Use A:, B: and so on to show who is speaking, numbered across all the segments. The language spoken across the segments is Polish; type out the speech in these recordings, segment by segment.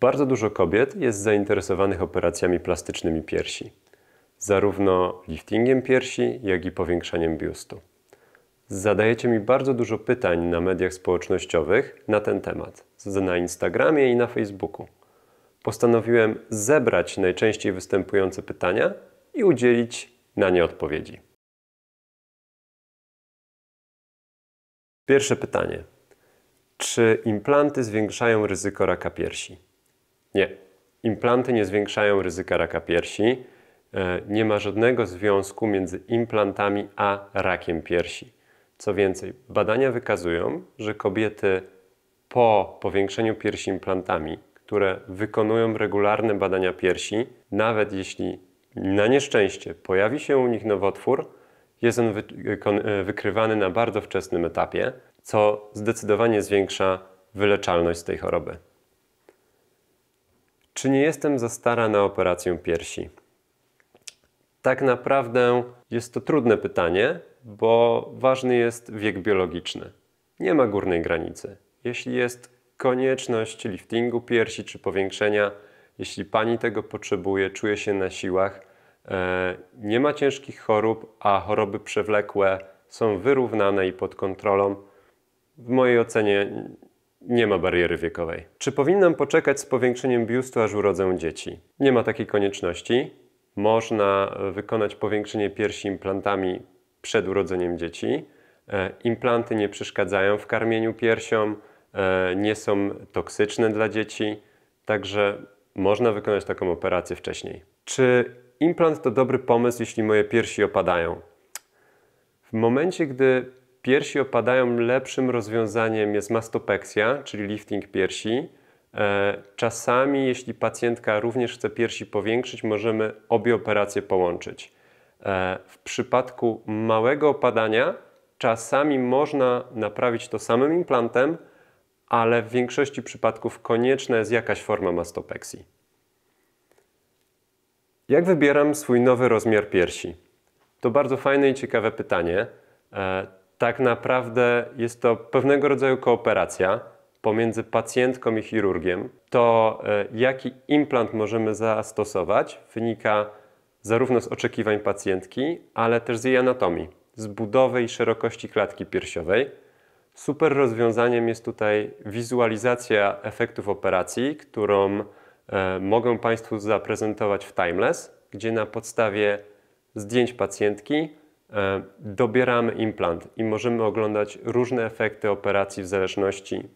A: Bardzo dużo kobiet jest zainteresowanych operacjami plastycznymi piersi, zarówno liftingiem piersi, jak i powiększaniem biustu. Zadajecie mi bardzo dużo pytań na mediach społecznościowych na ten temat, na Instagramie i na Facebooku. Postanowiłem zebrać najczęściej występujące pytania i udzielić na nie odpowiedzi. Pierwsze pytanie. Czy implanty zwiększają ryzyko raka piersi? Nie. Implanty nie zwiększają ryzyka raka piersi. E, nie ma żadnego związku między implantami a rakiem piersi. Co więcej, badania wykazują, że kobiety po powiększeniu piersi implantami, które wykonują regularne badania piersi, nawet jeśli na nieszczęście pojawi się u nich nowotwór, jest on e, wykrywany na bardzo wczesnym etapie, co zdecydowanie zwiększa wyleczalność tej choroby. Czy nie jestem za stara na operację piersi? Tak naprawdę jest to trudne pytanie, bo ważny jest wiek biologiczny. Nie ma górnej granicy. Jeśli jest konieczność liftingu piersi czy powiększenia, jeśli pani tego potrzebuje, czuje się na siłach, e, nie ma ciężkich chorób, a choroby przewlekłe są wyrównane i pod kontrolą, w mojej ocenie nie ma bariery wiekowej. Czy powinnam poczekać z powiększeniem biustu, aż urodzę dzieci? Nie ma takiej konieczności. Można e, wykonać powiększenie piersi implantami przed urodzeniem dzieci. E, implanty nie przeszkadzają w karmieniu piersią, e, nie są toksyczne dla dzieci, także można wykonać taką operację wcześniej. Czy implant to dobry pomysł, jeśli moje piersi opadają? W momencie, gdy piersi opadają, lepszym rozwiązaniem jest mastopeksja, czyli lifting piersi. E, czasami, jeśli pacjentka również chce piersi powiększyć, możemy obie operacje połączyć. E, w przypadku małego opadania, czasami można naprawić to samym implantem, ale w większości przypadków konieczna jest jakaś forma mastopeksji. Jak wybieram swój nowy rozmiar piersi? To bardzo fajne i ciekawe pytanie. E, tak naprawdę jest to pewnego rodzaju kooperacja pomiędzy pacjentką i chirurgiem. To, e, jaki implant możemy zastosować, wynika zarówno z oczekiwań pacjentki, ale też z jej anatomii, z budowy i szerokości klatki piersiowej. Super rozwiązaniem jest tutaj wizualizacja efektów operacji, którą e, mogę Państwu zaprezentować w Timeless, gdzie na podstawie zdjęć pacjentki E, dobieramy implant i możemy oglądać różne efekty operacji w zależności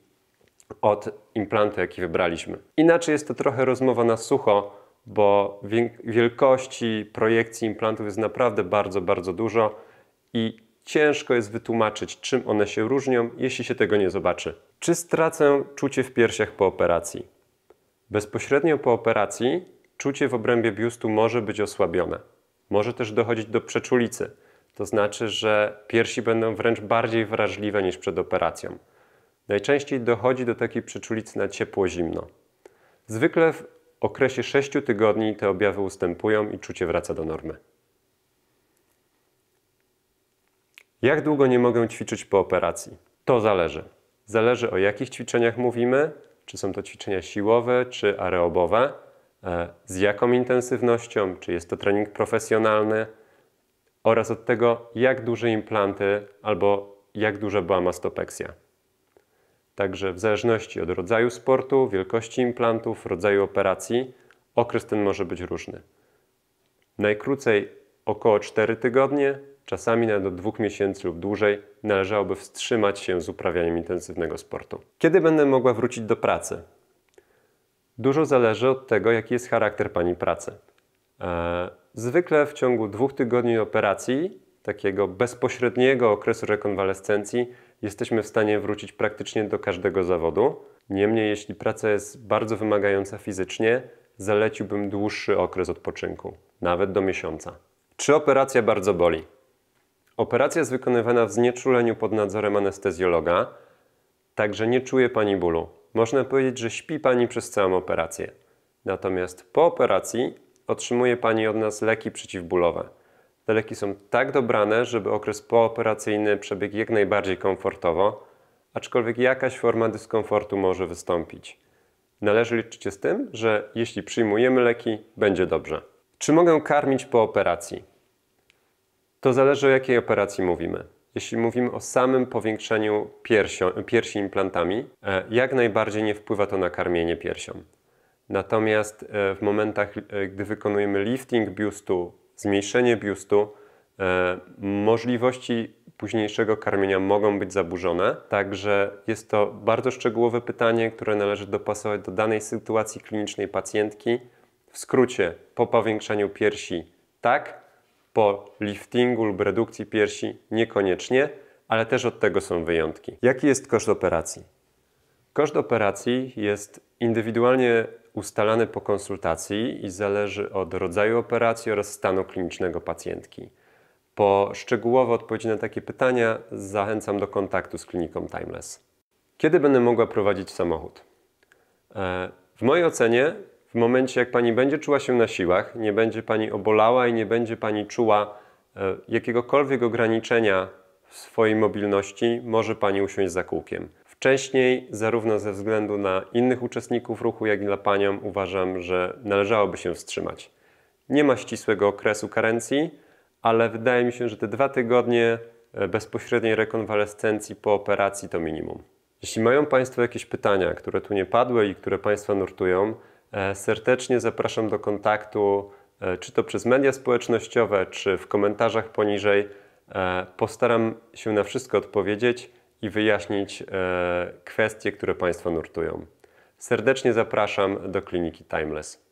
A: od implantu, jaki wybraliśmy. Inaczej jest to trochę rozmowa na sucho, bo wielkości projekcji implantów jest naprawdę bardzo, bardzo dużo i ciężko jest wytłumaczyć, czym one się różnią, jeśli się tego nie zobaczy. Czy stracę czucie w piersiach po operacji? Bezpośrednio po operacji czucie w obrębie biustu może być osłabione. Może też dochodzić do przeczulicy to znaczy, że piersi będą wręcz bardziej wrażliwe niż przed operacją. Najczęściej dochodzi do takiej przyczulicy na ciepło-zimno. Zwykle w okresie 6 tygodni te objawy ustępują i czucie wraca do normy. Jak długo nie mogę ćwiczyć po operacji? To zależy. Zależy o jakich ćwiczeniach mówimy, czy są to ćwiczenia siłowe, czy aerobowe, e, z jaką intensywnością, czy jest to trening profesjonalny, oraz od tego, jak duże implanty albo jak duża była mastopeksja. Także w zależności od rodzaju sportu, wielkości implantów, rodzaju operacji, okres ten może być różny. Najkrócej około 4 tygodnie, czasami nawet do 2 miesięcy lub dłużej należałoby wstrzymać się z uprawianiem intensywnego sportu. Kiedy będę mogła wrócić do pracy? Dużo zależy od tego, jaki jest charakter Pani pracy. Eee, Zwykle w ciągu dwóch tygodni operacji, takiego bezpośredniego okresu rekonwalescencji, jesteśmy w stanie wrócić praktycznie do każdego zawodu. Niemniej, jeśli praca jest bardzo wymagająca fizycznie, zaleciłbym dłuższy okres odpoczynku, nawet do miesiąca. Czy operacja bardzo boli? Operacja jest wykonywana w znieczuleniu pod nadzorem anestezjologa, także nie czuje pani bólu. Można powiedzieć, że śpi pani przez całą operację. Natomiast po operacji otrzymuje Pani od nas leki przeciwbólowe. Te leki są tak dobrane, żeby okres pooperacyjny przebiegł jak najbardziej komfortowo, aczkolwiek jakaś forma dyskomfortu może wystąpić. Należy liczyć się z tym, że jeśli przyjmujemy leki, będzie dobrze. Czy mogę karmić po operacji? To zależy o jakiej operacji mówimy. Jeśli mówimy o samym powiększeniu piersi, piersi implantami, e, jak najbardziej nie wpływa to na karmienie piersią. Natomiast e, w momentach, e, gdy wykonujemy lifting biustu, zmniejszenie biustu, e, możliwości późniejszego karmienia mogą być zaburzone. Także jest to bardzo szczegółowe pytanie, które należy dopasować do danej sytuacji klinicznej pacjentki. W skrócie, po powiększaniu piersi tak, po liftingu lub redukcji piersi niekoniecznie, ale też od tego są wyjątki. Jaki jest koszt operacji? Koszt operacji jest indywidualnie ustalany po konsultacji i zależy od rodzaju operacji oraz stanu klinicznego pacjentki. Po szczegółowe odpowiedzi na takie pytania zachęcam do kontaktu z kliniką Timeless. Kiedy będę mogła prowadzić samochód? E, w mojej ocenie, w momencie jak Pani będzie czuła się na siłach, nie będzie Pani obolała i nie będzie Pani czuła e, jakiegokolwiek ograniczenia w swojej mobilności, może Pani usiąść za kółkiem wcześniej, zarówno ze względu na innych uczestników ruchu, jak i dla panią uważam, że należałoby się wstrzymać. Nie ma ścisłego okresu karencji, ale wydaje mi się, że te dwa tygodnie e, bezpośredniej rekonwalescencji po operacji to minimum. Jeśli mają Państwo jakieś pytania, które tu nie padły i które Państwa nurtują, e, serdecznie zapraszam do kontaktu, e, czy to przez media społecznościowe, czy w komentarzach poniżej. Postaram się na wszystko odpowiedzieć i wyjaśnić e, kwestie, które Państwa nurtują. Serdecznie zapraszam do kliniki Timeless.